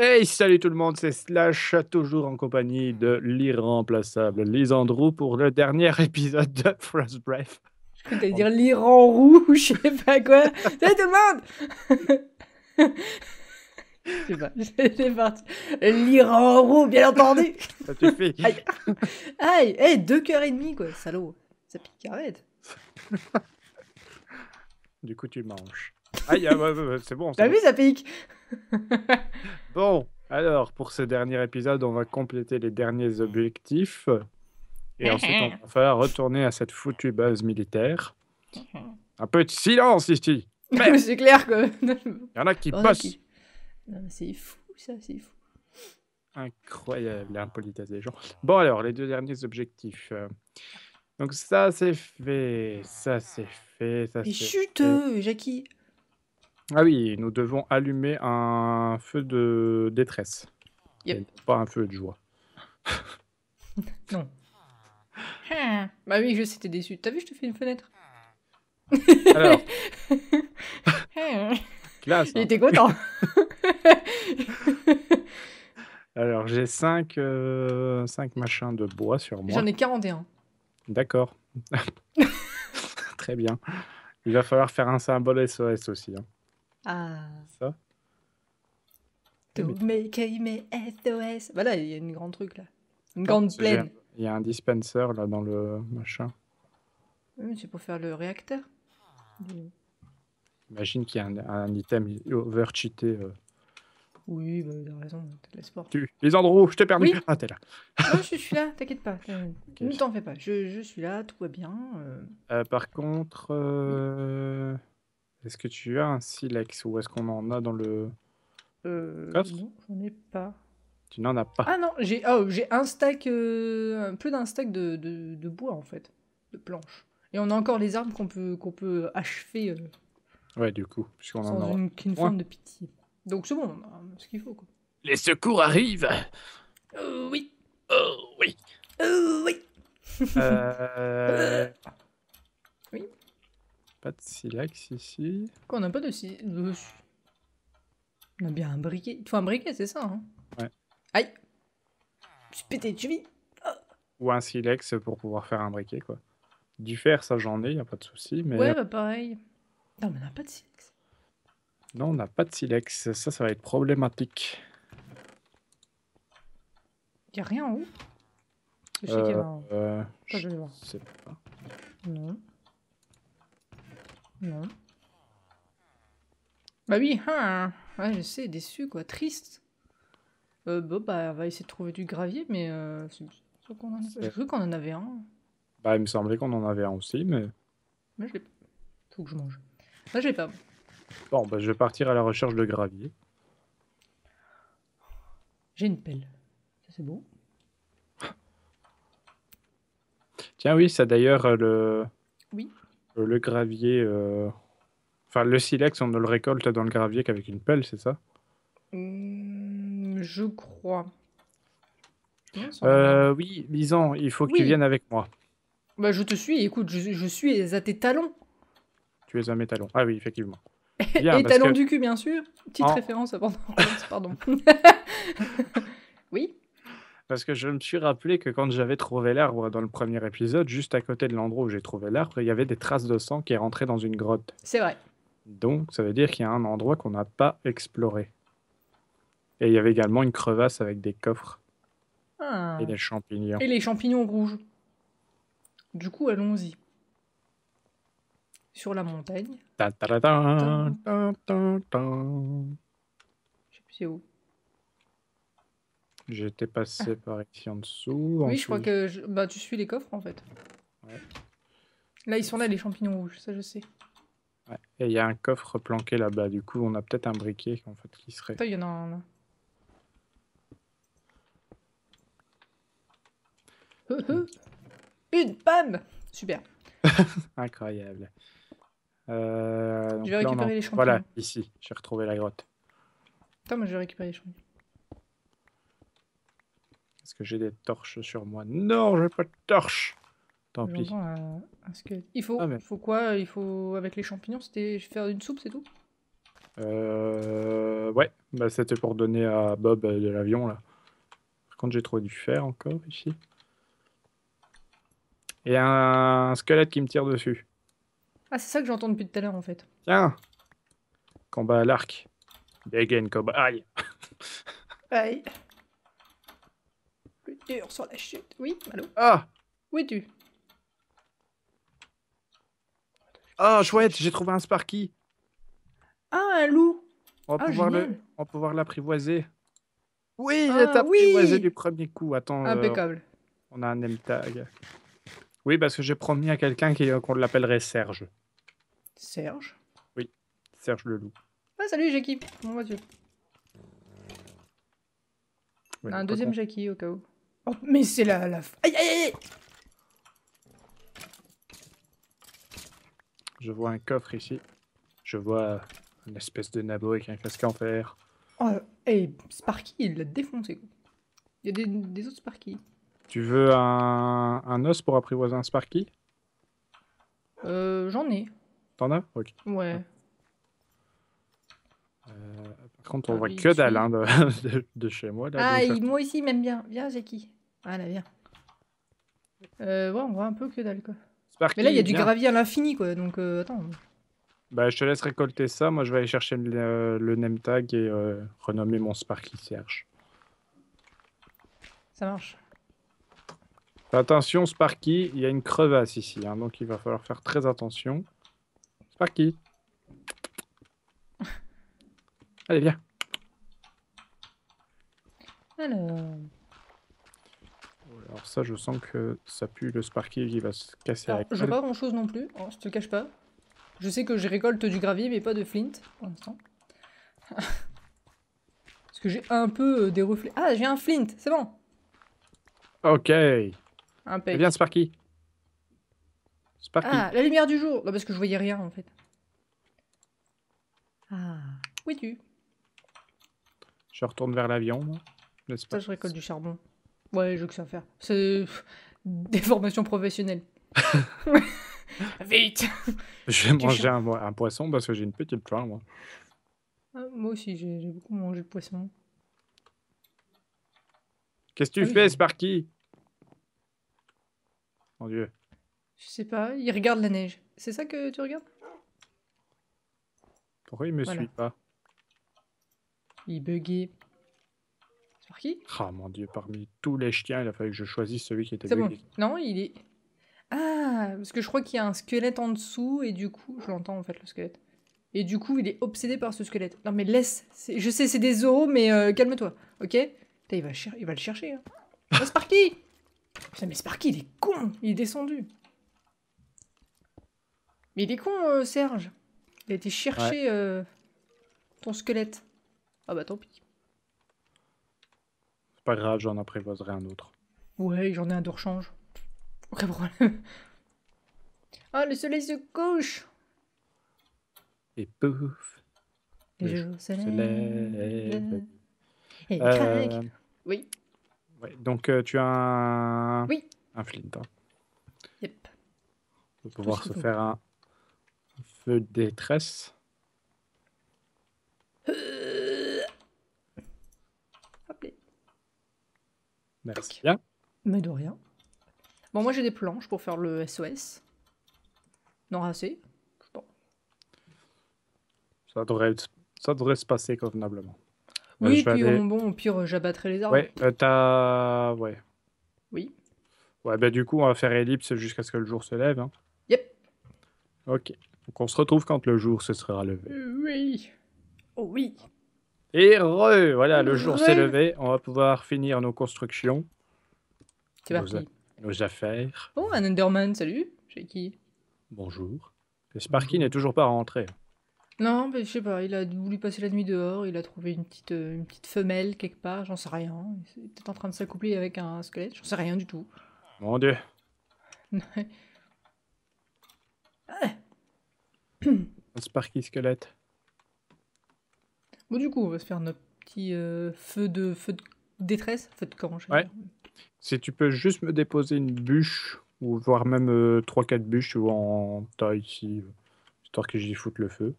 Hey, salut tout le monde, c'est Slash, toujours en compagnie de l'irremplaçable Lisandro pour le dernier épisode de Frost Breath. Je voulais dire l'Iran roux je sais pas quoi. Salut tout le monde Je sais pas, c'est parti. L'Iran roux, bien entendu Ça suffit Aïe Aïe hey, Deux cœurs et demi, quoi, salaud Ça pique, arrête Du coup, tu manges. Aïe, ah, c'est bon. T'as vu, ça pique bon, alors pour ce dernier épisode, on va compléter les derniers mm. objectifs. Et eh ensuite, eh. on va falloir retourner à cette foutue base militaire. Mm-hmm. Un peu de silence ici. c'est clair que. Il y en a qui c'est fou ça, c'est fou. Incroyable l'impolitesse des gens. Bon, alors, les deux derniers objectifs. Donc, ça, c'est fait. Ça, c'est fait. Ça, c'est. mais chut, euh, Jackie. Ah oui, nous devons allumer un feu de détresse. pas un feu de joie. non. Bah oui, je sais, t'es déçu. T'as vu, je te fais une fenêtre. Alors. Classe. Hein. Il était content. Alors, j'ai 5 euh, cinq, machins de bois sur moi. J'en ai 41. D'accord. Très bien. Il va falloir faire un symbole SOS aussi. Hein. Ah. Ça. Make SOS. Voilà, il y a une grande truc là. Une grande plaine. Il y a un dispenser là dans le machin. Oui, c'est pour faire le réacteur. Mmh. Imagine qu'il y a un, item over euh. Oui, bah, t'as raison, t'as de Les où je t'ai perdu. Ah, t'es là. non, je suis là, t'inquiète pas. Ne t'en fais pas. Je, suis là, tout va bien. Euh. Euh, par contre. Est-ce que tu as un silex ou est-ce qu'on en a dans le. Euh, non, j'en ai pas. Tu n'en as pas. Ah non, j'ai oh, un stack, euh, un peu d'un stack de, bois en fait, de planches. Et on a encore les armes qu'on peut, qu'on peut achever. Euh, ouais, du coup, puisqu'on en a. Une, une forme de pitié. Donc c'est bon, on a ce qu'il faut. Quoi. Les secours arrivent Oui euh, oui Oh oui pas de silex ici. Quoi, on n'a pas de silex On a bien un briquet. faut un briquet, c'est ça. Hein ouais. Aïe Je suis pété de cheville ah Ou un silex pour pouvoir faire un briquet, quoi. Du fer, ça j'en ai, y a pas de souci. Mais... Ouais, euh bah pareil. Non, mais on n'a pas de silex. Non, on n'a pas de silex. Ça, ça va être problématique. n'y a rien en haut Je sais euh, qu'il y a un... Euh, je sais pas. Non. Non. Bah oui, hein. hein. je sais, déçu quoi, triste. Euh, bah, on va essayer de trouver du gravier, mais euh, qu'on J'ai cru qu'on en avait un. Bah, il me semblait qu'on en avait un aussi, mais. Mais je l'ai pas. Faut que je mange. Bah, je l'ai pas. Bon, bah, je vais partir à la recherche de gravier. J'ai une pelle. Ça, c'est beau. Tiens, oui, ça d'ailleurs, euh, le. Oui. Euh, le gravier. Euh, enfin, le silex, on ne le récolte dans le gravier qu'avec une pelle, c'est ça hmm, Je crois. Euh, oui, Lisan, il faut que tu viennes avec moi. Bah, je te suis, écoute, je, suis à tes talons. Tu es à mes talons. Ah oui, effectivement. talons du cul, bien sûr. Petite référence avant. pardon. oui parce que je me suis rappelé que quand j'avais trouvé l'arbre dans le premier épisode, juste à côté de l'endroit où j'ai trouvé l'arbre, il y avait des traces de sang qui est rentré dans une grotte. C'est vrai. Donc, ça veut dire qu'il y a un endroit qu'on n'a pas exploré. Et il y avait également une crevasse avec des coffres. Et ah. des champignons. Et les champignons rouges. Du coup, allons-y. Sur la montagne. Je sais plus où. J'étais passé ah. par ici en dessous. Oui, je crois que Bah, tu suis les coffres en fait. Là, ils sont là, les champignons rouges, ça je sais. Et il y a un coffre planqué là-bas, du coup, on a peut-être un briquet en fait, qui serait. Il y en a un Une panne Super. Incroyable. Euh, je vais récupérer les champignons. Voilà, ici, j'ai retrouvé la grotte. Attends, moi je vais récupérer les champignons. Est-ce que j'ai des torches sur moi Non, j'ai pas de torches Tant pis. Ah, il faut, quoi Il faut, avec les champignons, c'était faire une soupe, c'est tout euh, Ouais, bah, c'était pour donner à Bob euh, de l'avion, là. Par contre, j'ai trop du fer encore, ici. Et un, squelette qui me tire dessus. Ah, c'est ça que j'entends depuis tout à l'heure, en fait. Tiens Combat à l'arc. Dégaine, Aïe Aïe on sur la chute. Oui Allô Ah Où es-tu Ah, chouette, j'ai trouvé un Sparky. Ah, un loup. On va ah, pouvoir l'apprivoiser. Oui, ah, du premier coup. Attends. Euh, Impeccable. on a un m tag. Oui, parce que j'ai promis à quelqu'un euh, qu'on l'appellerait Serge. Serge Oui, Serge le loup. Ah, salut Jackie, Un deuxième Jackie au cas où. Oh, mais c'est la, la... Aïe, aïe, aïe Je vois un coffre ici. Je vois une espèce de nabo avec un casque en fer. Oh, hey, Sparky, il l'a défoncé. Il y a des, autres Sparky. Tu veux un, os pour apprivoiser un Sparky euh, J'en ai. T'en as Ok. Ouais. Euh, par contre, on voit que d'Alain de, chez moi. ah, moi aussi, même bien. Viens, Jackie. Ah, navire. Euh, ouais, on voit un peu que dalle, Mais là, il y a du gravier à l'infini, quoi. Donc, euh, attends. Bah, je te laisse récolter ça. Moi, je vais aller chercher le, euh, le name tag et euh, renommer mon Sparky Serge. Ça marche. Attention, Sparky, il y a une crevasse ici. Hein, donc, il va falloir faire très attention. Sparky. Allez, viens. Alors ça, je sens que ça pue le Sparky qui va se casser avec Je vois pas grand chose non plus, oh, je te cache pas. Je sais que je récolte du gravier, mais pas de flint pour l'instant. Parce que j'ai un peu euh, des reflets. Ah, j'ai un flint, c'est bon. Ok. un eh bien, Sparky. Sparky. Ah, la lumière du jour. Non, bah, parce que je voyais rien en fait. Ah. Où tu Je retourne vers l'avion, n'est-ce pas je récolte du charbon. Ouais, je que ça faire. C'est des formations professionnelles. Vite Je vais manger un, poisson parce que j'ai une petite faim, moi. Ah, moi aussi, j'ai beaucoup mangé de poisson. Qu'est-ce que tu ah fais, Sparky Mon dieu. Je sais pas, il regarde la neige. C'est ça que tu regardes Pourquoi il me suit pas Il pas ah mon dieu, parmi tous les chiens, il a fallu que je choisisse celui qui était Non, il est. Ah, parce que je crois qu'il y a un squelette en dessous et du coup, je l'entends en fait le squelette. Et du coup, il est obsédé par ce squelette. Non mais laisse. Je sais, c'est des os mais euh, calme-toi, ok il va, il va le chercher. Hein. Sparky Putain, mais Sparky, il est con Il est descendu. Mais il est con, euh, Serge. Il a été chercher euh, ton squelette. Ah bah tant pis pas grave, j'en apprivoiserai un autre. Ouais, j'en ai un de rechange. Ah, le soleil se couche Et pouf Le, soleil... Et euh, craque Oui. Ouais, donc euh, tu as un... Oui. Un flint. Hein. Yep. Pour pouvoir se faire un feu de détresse. Merci. Bien. Mais de rien. Bon, moi j'ai des planches pour faire le SOS. Non, assez. Bon. Ça devrait, ça devrait se passer convenablement. Oui, euh, puis bon, au pire, j'abattrai les arbres. Ouais, euh, t'as. Ouais. Oui. Ouais, bah du coup, on va faire ellipse jusqu'à ce que le jour se lève. Hein. Yep. Ok. Donc on se retrouve quand le jour se sera levé. Euh, oui. Oh oui. Heureux, voilà, le jour s'est levé. On va pouvoir finir nos constructions. nos, nos affaires. Oh, un Enderman, salut. chez qui Bonjour. Sparky n'est toujours pas rentré. Non, mais je sais pas, il a voulu passer la nuit dehors, il a trouvé une petite, euh, une petite femelle quelque part, j'en sais rien. Il est en train de s'accoupler avec un squelette, j'en sais rien du tout. Mon dieu. Un Sparky squelette. Bon, du coup, on va se faire notre petit euh, feu, de, feu de détresse, feu de camp. Ouais. Si tu peux juste me déposer une bûche, ou voire même 3-4 euh, bûches, tu en taille ici, histoire que j'y foute le feu.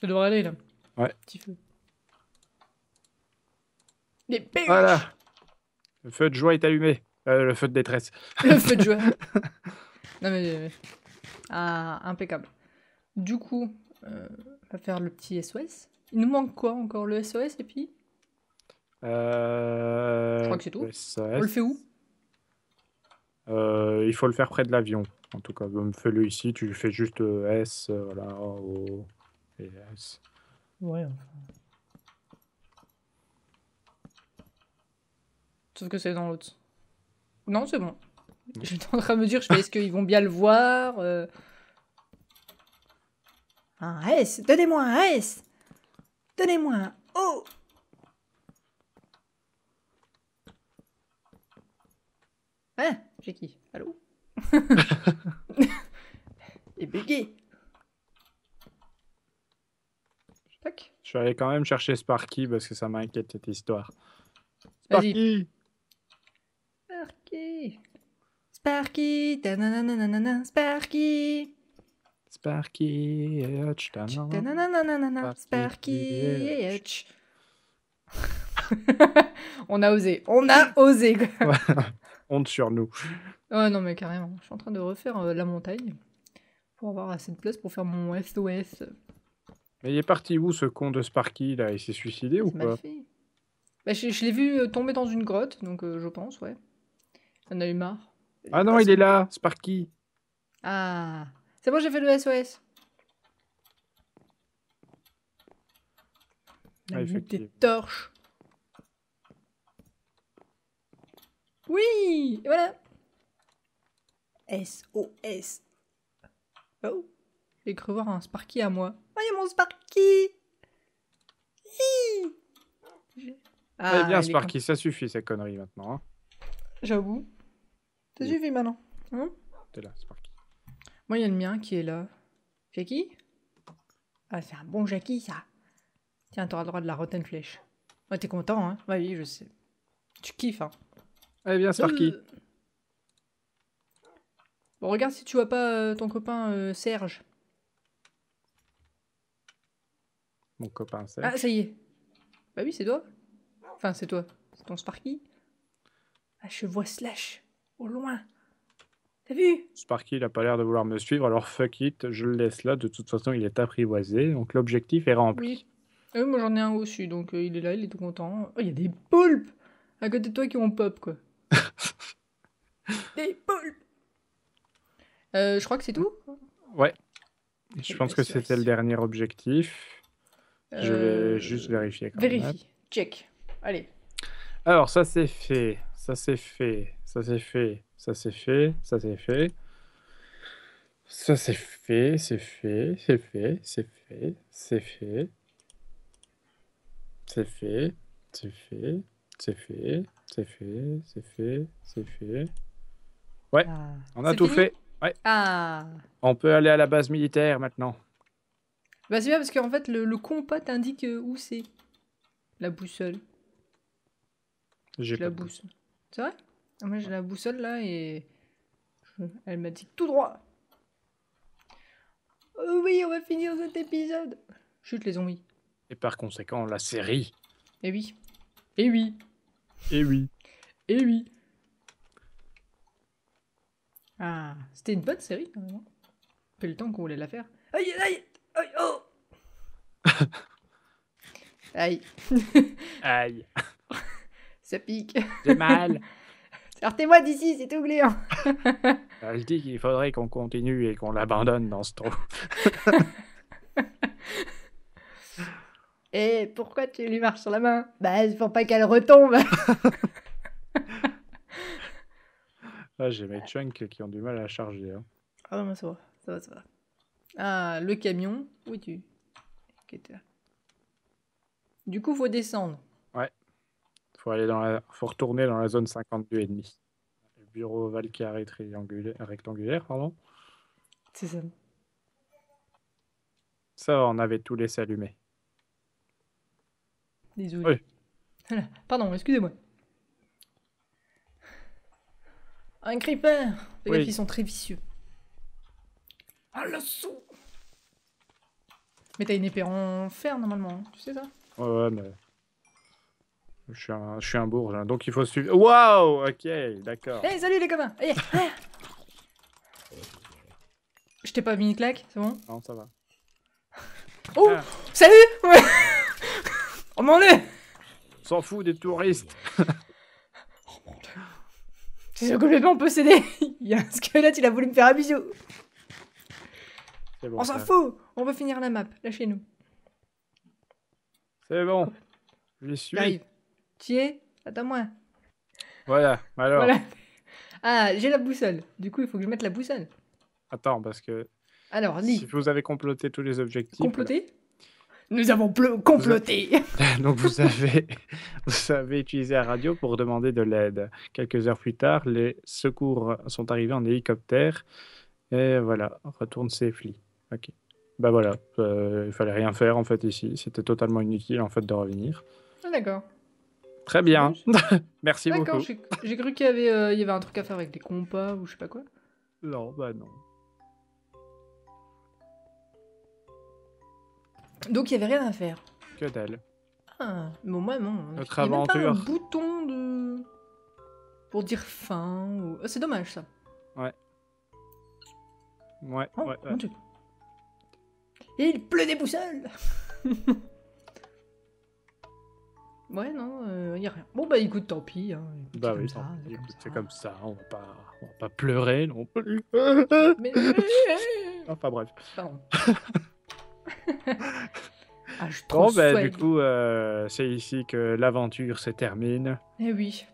Ça devrait aller là. Ouais. Petit feu. Les bûches Voilà Le feu de joie est allumé. Euh, le feu de détresse. Le feu de joie. non mais. Ah, impeccable. Du coup, euh, on va faire le petit SOS. Il nous manque quoi encore Le SOS et puis Je crois que c'est tout. On le fait où euh, Il faut le faire près de l'avion. En tout cas, fais-le ici. Tu fais juste euh, S, voilà, O et S. Ouais, Sauf que c'est dans l'autre. Non, c'est bon. Je vais en à mesure, me dire, je est-ce qu'ils vont bien le voir euh? Un S Donnez-moi un S Donnez-moi un O Ah J'ai qui Allô Et qui. Je vais aller quand même chercher Sparky parce que ça m'inquiète cette histoire. Sparky Sparky Sparky, Sparky. Sparky, Sparky, On a osé, on a osé. Honte sur nous. Ouais, non, mais carrément. Je suis en train de refaire euh, la montagne pour avoir assez de place pour faire mon SOS. Mais il est parti où ce con de Sparky là Il s'est suicidé ou quoi bah, je, l'ai vu euh, tomber dans une grotte, donc euh, je pense, ouais. On a eu marre. Ah non, il est là, Sparky. Ah. C'est bon, j'ai fait le SOS. vu ah, des torches. Oui Et voilà SOS. Oh J'ai cru voir un Sparky à moi. Oh, mon Sparky Hi ah, Eh bien, ah, Sparky, ça suffit, cette connerie, maintenant. Hein. J'avoue. T'as vu suivi maintenant hein T'es là, Sparky. Moi, il y a le mien qui est là. Jackie Ah, c'est un bon Jackie, ça. Tiens, t'auras le droit de la rotten flèche. Ouais, t'es content, hein Bah oui, je sais. Tu kiffes, hein Allez, eh viens, Sparky. Euh. Bon, regarde si tu vois pas euh, ton copain euh, Serge. Mon copain Serge Ah, ça y est. Bah oui, c'est toi. Enfin, c'est toi. C'est ton Sparky. Ah, je vois Slash au loin. T'as vu Sparky, il a pas l'air de vouloir me suivre, alors fuck it, je le laisse là. De toute façon, il est apprivoisé, donc l'objectif est rempli. Oui. Ah moi, j'en ai un au-dessus, donc euh, il est là, il est tout content. Oh, il y a des poulpes à côté de toi qui ont pop, quoi. des poulpes euh, Je crois que c'est tout Ouais. Je pense que c'était le dernier objectif. Je vais euh, juste vérifier. Quand vérifie, check. Allez. Alors, ça, c'est fait ça c'est fait, ça c'est fait, ça c'est fait, ça c'est fait. Ça c'est fait, c'est fait, c'est fait, c'est fait, c'est fait. C'est fait, c'est fait, c'est fait, c'est fait, c'est fait, c'est fait. Ouais, ah. on a tout fait. Ouais. Ah. On peut aller à la base militaire maintenant. vas bah, c'est bien parce qu'en fait le, le indique euh, où c'est. La boussole. J'ai la boussole. C'est vrai ah, Moi j'ai la boussole là et elle m'a dit tout droit. Euh, oui, on va finir cet épisode. Chute les zombies. Et par conséquent, la série. Eh oui. Eh oui. Eh oui. Eh oui. Ah, c'était une bonne série quand hein. Fait le temps qu'on voulait la faire. Aïe, aïe, aïe, oh Aïe. aïe. Ça pique. C'est mal. Sortez-moi d'ici, c'est oubliant. Ah, je dis qu'il faudrait qu'on continue et qu'on l'abandonne dans ce trou. et pourquoi tu lui marches sur la main Bah, faut pas qu'elle retombe. ah, j'ai mes chunks qui ont du mal à charger. Hein. Ah non, ça va, ça va, ça va. Ah, le camion. Où es-tu Du coup, faut descendre faut aller dans la, faut retourner dans la zone 52 et demi. Bureau val carré rectangulaire, pardon. C'est ça. Ça, on avait tout laissé allumer. Désolé. Pardon, excusez-moi. Un creeper Les gars, ils sont très vicieux. Ah, Mais t'as une épée en fer, normalement, hein. tu sais ça ouais, mais... Je suis un, je bourge, hein. donc il faut suivre. Waouh Ok, d'accord. salut les copains Je t'ai pas mis une claque, c'est bon Non, ça va. Oh ah. Salut oh, On m'en est S'en fout des touristes oh, C'est complètement possédé Il y a un squelette, il a voulu me faire un bisou bon, On s'en fout On va finir la map, lâchez-nous. C'est bon. Je suis. Tu es Attends-moi. Voilà, alors. Ah, j'ai la boussole. Du coup, il faut que je mette la boussole. Attends, parce que. Alors, Nick. Si vous avez comploté tous les objectifs. Comploté euh, Nous avons comploté Donc, vous avez... vous avez utilisé la radio pour demander de l'aide. Quelques heures plus tard, les secours sont arrivés en hélicoptère. Et voilà, retourne flics. Ok. Bah voilà, euh, il fallait rien faire en fait ici. C'était totalement inutile en fait de revenir. Ah, d'accord. Très bien. Merci beaucoup. j'ai cru qu'il euh, y, avait, un truc à faire avec des compas ou je sais pas quoi. Non, bah non. Donc il y avait rien à faire. Que dalle. Ah, bon, moi non. Notre il un bouton de. pour dire fin. Ou... Ah, c'est dommage ça. Ouais. Ouais, oh, ouais, il pleut des boussoles Ouais, non, il euh, a rien. Bon, bah écoute, tant pis. Hein, bah oui, c'est comme, ça. On va pas, on va pas pleurer non plus. Mais... enfin bref. Pardon. ah, je bon, bah, du coup, euh, c'est ici que l'aventure se termine. Eh oui.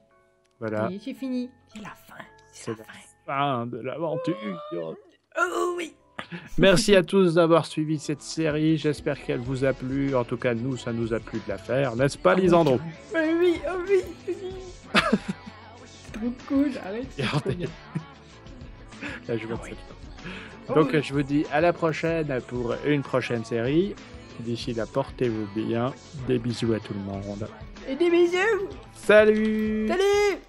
Voilà. C'est fini. C'est la fin. C'est la, fin. de l'aventure. oh oui. Merci à tous d'avoir suivi cette série. J'espère qu'elle vous a plu. En tout cas, nous, ça nous a plu de la faire. N'est-ce pas, ah, Lisandro Oui, oh oui, oui. Trop cool, arrête. Là, je ah Donc, oh. je vous dis à la prochaine pour une prochaine série. D'ici là, portez-vous bien. Des bisous à tout le monde. Et des bisous Salut Salut